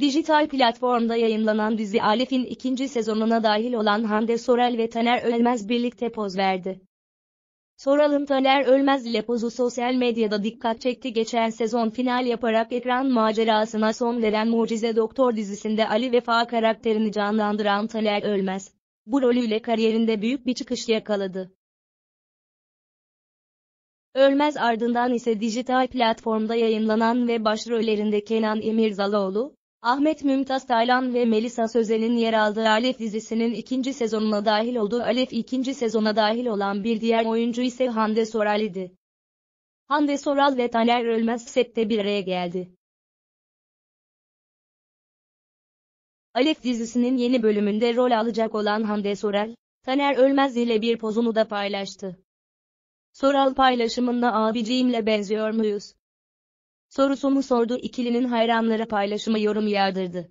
Dijital platformda yayınlanan dizi Alif'in ikinci sezonuna dahil olan Hande Sorel ve Taner Ölmez birlikte poz verdi. Soral'ın Taner Ölmez ile pozu sosyal medyada dikkat çekti. Geçen sezon final yaparak ekran macerasına son veren Mucize Doktor dizisinde Ali Vefa karakterini canlandıran Taner Ölmez, bu rolüyle kariyerinde büyük bir çıkış yakaladı. Ölmez ardından ise dijital platformda yayınlanan ve başrollerinde Kenan Emirzalıoğlu, Ahmet Mümtaz Taylan ve Melisa Sözen'in yer aldığı Alef dizisinin ikinci sezonuna dahil olduğu Alef ikinci sezona dahil olan bir diğer oyuncu ise Hande Soral idi. Hande Soral ve Taner Ölmez sette bir araya geldi. Alef dizisinin yeni bölümünde rol alacak olan Hande Soral, Taner Ölmez ile bir pozunu da paylaştı. Soral paylaşımında abiciğimle benziyor muyuz? sorusumu sordu ikilinin hayranlara paylaşımı yorum yağdırdı.